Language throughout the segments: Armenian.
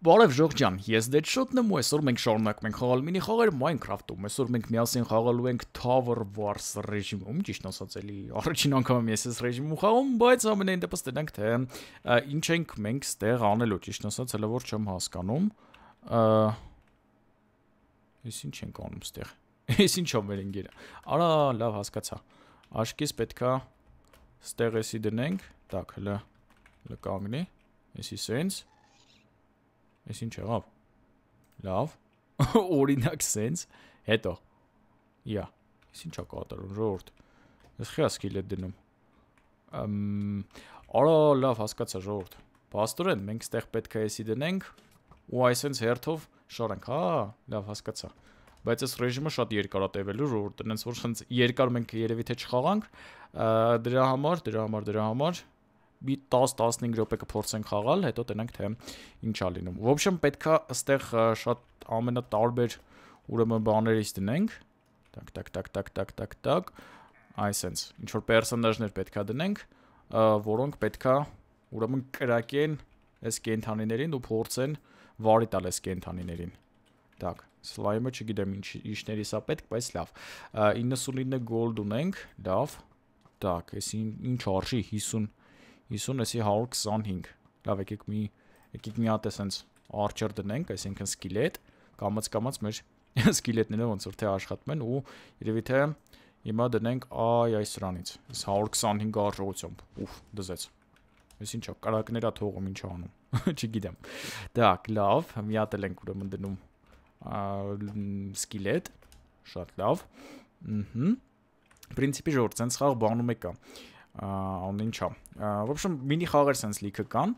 Բարև ժողջ ջան, ես դեդ շոտն եմ ու այսօր մենք շարունակում ենք խաղալ մինի խաղեր Minecraft-ում։ Այսօր մենք միասին խաղալու ենք Tower Wars ռեժիմում, ճիշտ ասած, էլի առաջին անգամ եմ ես այս ռեժիմում խաղում, բայց ամենայն դեպս տենանք թե ինչ ենք մենք ստեղ անելու, ճիշտ ասած, հələ որ չեմ հասկանում։ Էս ինչ ենք անում ստեղ։ Էս ինչ ա մեր ընկերը։ Արա, լավ հասկացա։ Աշկիս պետքա ստեղ էսի դնենք, տակ հələ հələ կանգնի։ Էսի sense Այս ինչ եղավ։ Լավ։ Օրինակ sense, հետո։ Իա։ Այս ինչա կատարում ժողովուրդ։ Ես խիա սկիլը դնում։ Ամ արա լավ հասկացա ժողովուրդ։ Պաստորեն, մենք ստեղ պետք է էսի դնենք ու այսենց հերթով շարենք, հա, լավ հասկացա։ Բայց այս ռեժիմը շատ երկարատևելու ժողովուրդ, այնպես որ հենց երկար մենք երևի թե չխաղանք, դրա համար, դրա համար, դրա համար, դրա համար մի 10-15 րոպե կփորձենք խաղալ, հետո տենանք թե ինչա լինում։ Ոբշեմ պետքա այստեղ շատ ամենատարբեր ուրեմն բաներից դնենք։ Տակ տակ տակ տակ տակ տակ տակ այսպես ինչ որ պերսոնաժներ պետքա դնենք, որոնք պետքա ուրեմն կրակեն այս կենթանիներին ու փորձեն վարի տալ այս կենթանիներին։ Տակ Սլայմը չգիտեմ ինչ ինչների սա պետք, բայց լավ։ 99 գոլդ ունենք, լավ։ Տակ, այսին ինչ արժի 50 50-ից 125։ Լավ, եկեք մի եկեք մի հատ էսենց archer դնենք, այսինքն skillet, կամած կամած մեր skillet-ները ոնց որ թե աշխատում են ու երևի թե հիմա դնենք այ այս սրանից։ Իս 125 արժողությամբ։ Ուֆ, դզեց։ Ես ինչա, կարակներա թողում ինչա անում։ Չգիտեմ։ Դակ, լավ, միատել ենք ուրեմն դնում skillet, շատ լավ։ Ուհ։ Պրինցիպի ժողովուրդ, ցենց խաղ բանում է կա on ինչա։ В общем, մինի խաղեր sense լիքը կան։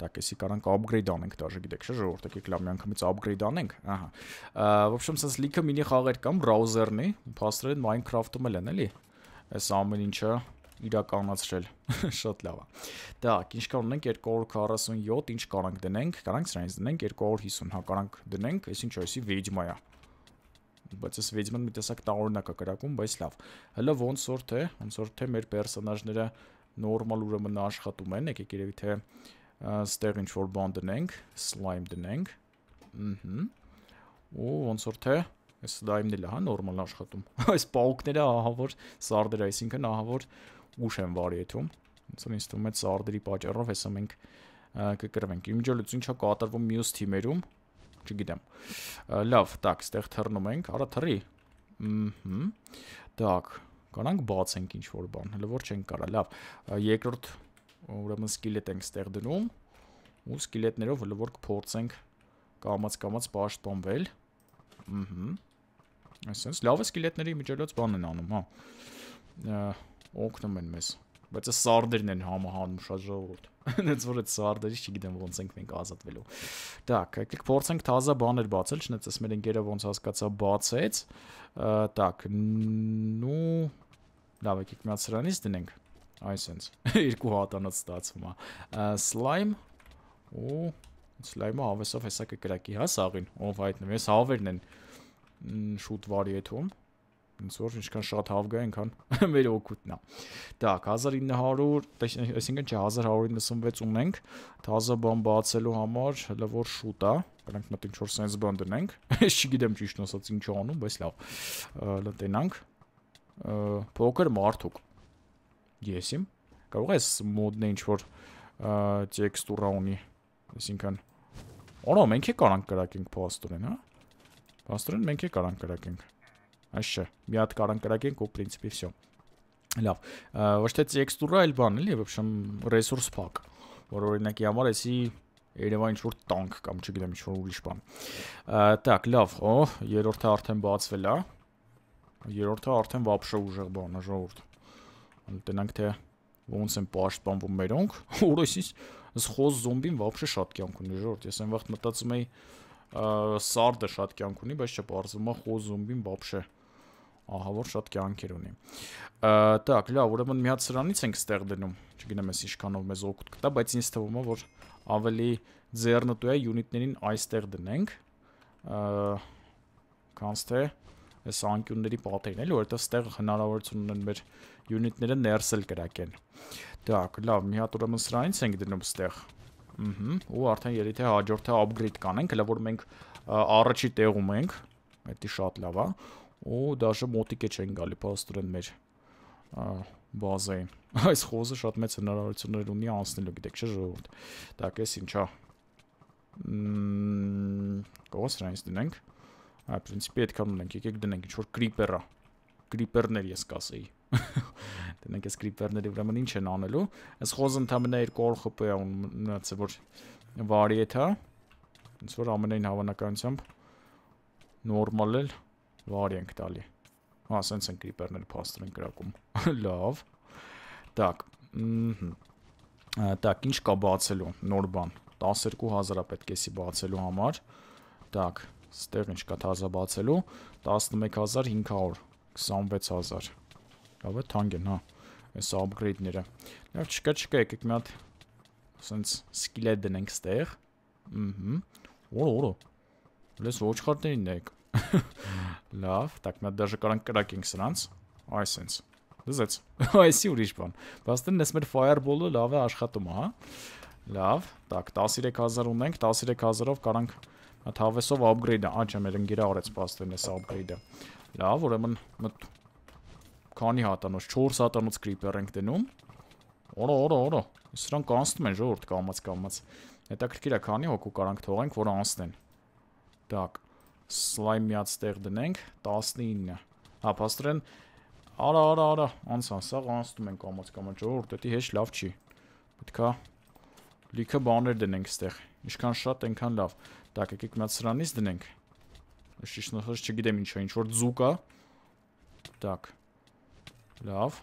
Так, էսի կարանք upgrade անենք դաժե գիտեք, չէ՞ ժողովուրդ եկեք լավ միանգամից upgrade անենք։ Ահա։ В общем, sense լիքը մինի խաղեր կան browser-ն է, փաստորեն Minecraft-ում էլ են, էլի։ Այս ամեն ինչը իրականացրել։ Շատ լավ է։ Так, ինչ կան ունենք 247, ինչ կարանք դնենք, կարանք սրանից դնենք 250, հա կարանք դնենք, այսինչ այսի վիդմա է բայց ես Վեդիման մի տեսակ տարօրինակ է կրակում, բայց լավ։ Հələ ոնց որ թե, ոնց որ թե մեր պերսոնաժները նորմալ ուրեմն աշխատում են, եկեք երևի թե ստեղ ինչ որ բան դնենք, slime դնենք։ Ահա։ Ու ոնց որ թե Այս դա իմն էլ է, հա, նորմալ աշխատում։ Այս պաուկները ահա որ սարդեր, այսինքն ահա որ ուշ են վարիեթում։ Ոնց որ ինձ թվում է սարդերի պատճառով հեսա մենք կկրվենք։ Իմիջը լույս ինչա կատարվում մյուս թիմերում, չգիտեմ։ Լավ, так, ստեղ թռնում ենք, արա թռի։ Ահա։ Так, կանանք բացենք ինչ որ բան, հələ որ չենք կարա։ Լավ, երկրորդ ուրեմն սկիլետ ենք ստեղ դնում ու սկիլետներով հələ որ կփորձենք կամած-կամած պաշտպանվել։ Ահա։ Այսինքն լավ է սկիլետների միջելոց բան են անում, հա։ Օգնում են մեզ։ Ա Բայց այս սարդերն են համահանում շատ ժողովուրդ։ Հենց որ այդ սարդերից չգիտեմ ոնց ենք մենք ազատվելու։ Так, եկեք փորձենք թազա բաներ բացել, չնայած ես մեր ընկերը ոնց հասկացա բացեց։ Так, նու լավ եկեք միած սրանից դնենք։ Այսենց երկու հատանոց ստացվում է։ Slime ու Slime-ը հավեսով հեսակը կրակի հա սաղին, ով հայտնվում է, սավերն են շուտ վարիեթում։ Ինչ որ ինչքան շատ հավ գա, այնքան մեր օգուտն է։ Так 1900, այսինքն չէ 1196 ունենք թազա բան բացելու համար, հələ որ շուտ է։ Կարանք մտ ինչ որ sense բան դնենք։ Ես չգիտեմ ճիշտ ասած ինչ անում, բայց լավ։ Հələ տենանք։ Փոքր մարդուկ։ Ես իմ կարող ես մոդն ինչ որ տեքստուրա ունի։ Այսինքն Օնո մենք է կարանք կրակենք փաստորեն, հա։ Փաստորեն մենք է կարանք կրակենք։ Աշա, մի հատ կարան կրակենք ու principi всё։ Լավ, ոչ թե տեքստուրա, այլ բան էլի, вообще ռեսուրս փակ, որ օրինակի համար էսի Երևան ինչ որ տանկ կամ չգիտեմ ինչ որ ուրիշ բան։ Так, լավ, օ, երրորդը արդեն բացվել է։ Երրորդը արդեն вообще ուժեղ բան է, ժողովուրդ։ Անտենանք թե ոնց են պաշտպանվում մերոնք, որովհետեւ սխոզ զոմբին вообще շատ կյանք ունի, ժողովուրդ։ Ես այն վաղ մտածում էի սարդը շատ կյանք ունի, բայց չպարզվում է խոզ զոմբին вообще ահավոր շատ կյանքեր ունի։ Так, լավ, ուրեմն մի հատ սրանից ենք ստեղ դնում։ Չգիտեմ ես ինչքանով մեզ օգուտ կտա, բայց ինձ թվում է, որ ավելի ձեռնտու է unit-ներին այստեղ դնենք։ Կանց թե այս անկյունների պատերն էլի, որովհետև ստեղ հնարավորություն ունեն մեր unit-ները ներսել կրակեն։ Так, լավ, մի հատ ուրեմն սրանից ենք դնում ստեղ։ Ահա, ու արդեն երիտե հաջորդը upgrade կանենք, հələ որ մենք առաջի տեղում ենք։ Դա շատ լավ է։ Ու դաշը մոտիկ է չեն գալի, փաստորեն մեր բազային։ Այս խոզը շատ մեծ հնարավորություններ ունի անցնելու, գիտեք չէ՞ ժողովուրդ։ Դա կես ինչա։ Գոս ռայնս դնենք։ Այ պրինցիպի այդքան ունենք, եկեք դնենք ինչ որ creeper-ա։ Creeper-ներ ես կասեի։ Դնենք այս creeper-ների ուրեմն ինչ են անելու։ Այս խոզը ընդամենը 2 HP-ա ու մնաց որ variety-ա։ Ինչ որ ամենայն հավանականությամբ նորմալ էլ Վարի ենք տալի։ Հա, սենց են կրիպերներ փաստր են կրակում։ Լավ։ Так։ Так, ինչ կա բացելու, նոր բան։ 12000-ը պետք էսի բացելու համար։ Так, ստեղ ինչ կա թազա բացելու 11500, 26000։ Լավ է, թանկ են, հա։ Այս upgrade-ները։ Լավ, չկա, չկա, եկեք մի հատ սենց սկիլետ դնենք ստեղ։ Ահա։ Որո, որո։ Լես ոչխարներին դեք։ Լավ, так, մենք դաժե կարանք կրակենք սրանց։ Այսենց։ Դզեց։ Այսի ուրիշ բան։ Բաստեն ես մեր fireball-ը լավ է աշխատում, հա։ Լավ, так, 13000 ունենք, 13000-ով կարանք հատ հավեսով upgrade-ը, աճա մեր ընկերը արեց բաստեն ես upgrade-ը։ Լավ, ուրեմն մտ քանի հատանոց 4 հատանոց creeper ենք դնում։ Օրա, օրա, օրա։ Սրանք անցնում են ժողովուրդ կամած կամած։ Հետաքրքիր է քանի հոգու կարանք թողենք, որ անցնեն։ Так, սլայմ միած տեղ դնենք 19 հա փաստրեն արա արա արա անցան սա անցնում են կամաց կամաց որ դա հեշտ լավ չի պետքա լիքը բաներ դնենք ստեղ ինչքան շատ այնքան լավ դա կգեք մնաց սրանից դնենք ճիշտ նախորդ չգիտեմ ինչա ինչ որ ձուկ է так լավ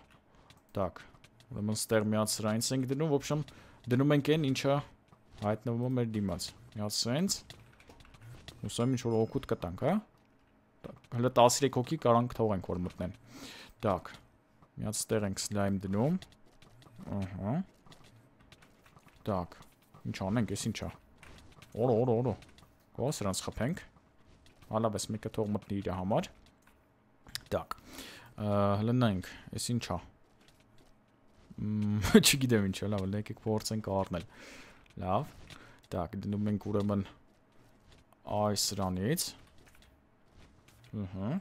так ուրեմն ստեղ միած սրանից ենք դնում в общем դնում ենք այն ինչա հայտնվում է մեր դիմաց միած սենց Հուսամ ինչ որ օգուտ կտանք, հա։ Հələ 13 հոգի կարանք թողենք որ մտնեն։ Так։ Միած տեղ ենք slime դնում։ Ահա։ Так։ Ինչ անենք, էս ինչա։ Օրո, օրո, օրո։ Գո, սրանց խփենք։ Հալավ էս մեկը թող մտնի իր համար։ Так։ Հələ նայենք, էս ինչա։ Չգիտեմ ինչ է, լավ, եկեք փորձենք առնել։ Լավ։ Так, դնում ենք ուրեմն այս սրանից ըհը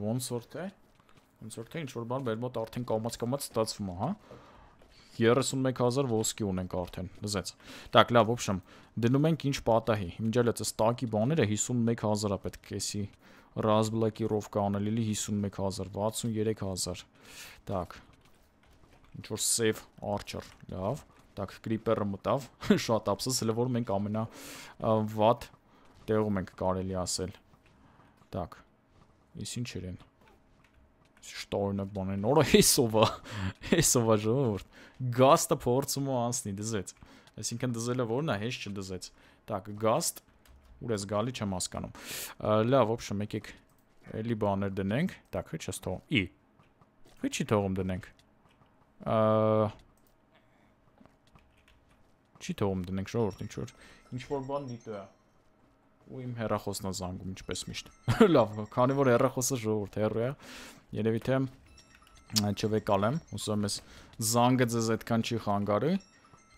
ոնց որ թե ոնց որ թե ինչ որ բան մեր մոտ արդեն կամած-կամած ստացվում է, հա 31000 ոսկի ունենք արդեն, լսեց։ Так, լավ, ոբշեմ, դնում ենք ինչ պատահի։ Հիմջել է այս տակի բաները 51000-ը պետք է էսի ռազմբլակիրովկա անելիլի 51000, 63000։ Так։ Ինչ որ save archer, լավ։ Так, creeper-ը մտավ, շատ ափսոս, հələ որ մենք ամենա վատ տեղում ենք կարելի ասել։ Так։ Իս ինչ իրեն։ Շտորնը բանեն, օրը հեսովա, հեսովա ժողովուրդ։ Գաստը փորձում ու անցնի դզեց։ Այսինքն դզելը ո՞րն է, հեշտ չդզեց։ Так, գաստ ուր էս գալի չեմ հասկանում։ Լավ, ոբշը մեկեք էլի բաներ դնենք։ Так, հիչ չս թող։ Ի։ Հիչ չի թողում դնենք։ Ա Չի թողում դնենք ժողովուրդ ինչ որ ինչ որ բան դիտա ու իմ հերախոսն է զանգում ինչպես միշտ։ Լավ, քանի որ հերախոսը ժողովուրդ հերո է, երևի թե չվեկալեմ, հուսով եմ ես զանգը ձեզ այդքան չի խանգարի։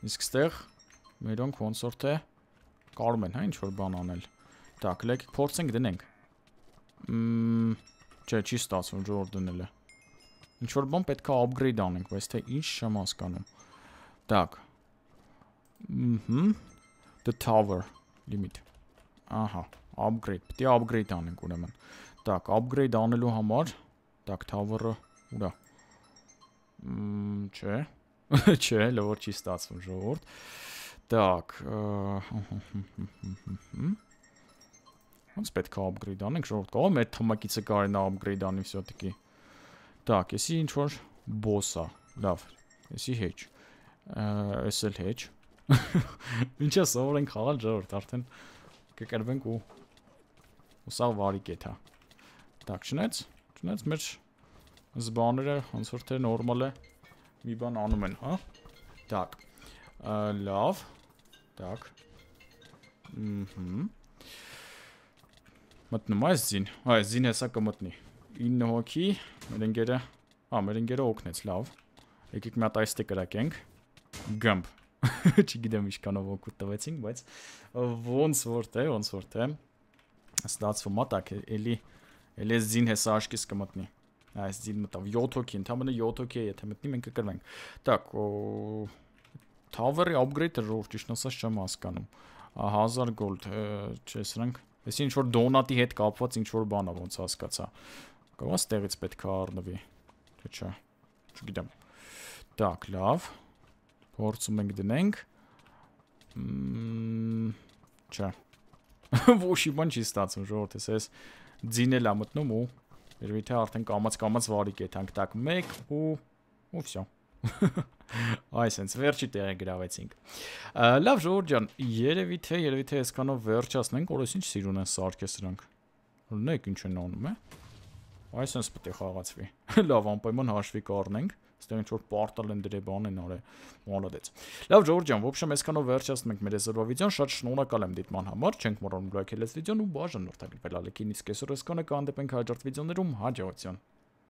Իսկ ստեղ մերոնք ոնց որ թե կարում են, հա, ինչ որ բան անել։ Так, լեկ փորձենք դնենք։ Մմ, չէ, չի ստացվում ժողովուրդ դնելը։ Ինչ որ բան պետք է upgrade անենք, բայց թե ինչ չեմ հասկանում։ Так, Mhm. The tower limit. Ահա, upgrade, պետք է upgrade անենք ուրեմն։ Так, upgrade անելու համար, так, tower-ը ուրա։ Մմ, չէ։ Չէ, լավոր չի ստացվում, ժողովուրդ։ Так, Ոնց պետք է upgrade անենք, ժողովուրդ, կարող մեր թմակիցը կարենա upgrade անի всё-таки։ Так, եսի ինչ որ boss է։ Լավ, եսի hedge։ Էս էլ hedge։ Ինչա սովորենք խաղալ ժողովուրդ, արդեն կկրվենք ու ու սա վարիկ է թա։ Так, չնայած, չնայած մեր զբաները ոնց որ թե նորմալ է մի բան անում են, հա։ Так։ Լավ։ Так։ Մհմ։ Մտնում այս զին։ Այս զին հեսա կմտնի։ 9 հոգի, մեր ընկերը, հա, մեր ընկերը օգնեց, լավ։ Եկեք մի հատ այս տե կրակենք։ Գմբ։ չգիտեմ ինչքանով օգուտ տվեցինք, բայց ոնց որ թե, ոնց որ թե ստացվում է տակ, էլի էլի զին հեսա աշկիս կմտնի։ Այս զին մտավ 7 հոգի, ընդամենը 7 հոգի է, եթե մտնի մենք կկրվենք։ Տակ, tower-ի upgrade-ը որ ճիշտ ասած չեմ հասկանում։ 1000 gold, չէ, սրանք Ես ինչ որ դոնատի հետ կապված ինչ որ բան է ոնց հասկացա։ Կարո՞ղ է ստեղից պետք է առնվի։ Թե չէ։ Չգիտեմ։ Так, լավ։ Փորձում ենք դնենք։ Չա։ Ոչի բան չի ստացվում, ժողովուրդ, ես էս ձինել ա մտնում ու երևի թե արդեն կամած-կամած վարիկ է թանք տակ 1 ու ու վсё։ Այսինքն վերջի տեղը գրավեցինք։ Լավ ժողովուրդ ջան, երևի թե երևի թե այսքանով վերջացնենք, որ այսինչ սիրուն են սարքես սրանք։ Օրինակ ինչ են անում, է։ Այսինքն պետք է խաղացվի։ Լավ, անպայման հաշվի կառնենք այստեղ ինչ որ պարտալ են դրե բան են արել։ Մոլոդեց։ Լավ Ժորժ ջան, ոբշե մեզքանով վերջացնում ենք մեր այսօրվա վիդեոն, շատ շնորհակալ եմ դիտման համար, չենք մոռանում լայքել այս վիդեոն ու բաժան նորտակել ալիքին, իսկ այսօր էսքանը կհանդիպենք հաջորդ վիդեոներում, հաջողություն։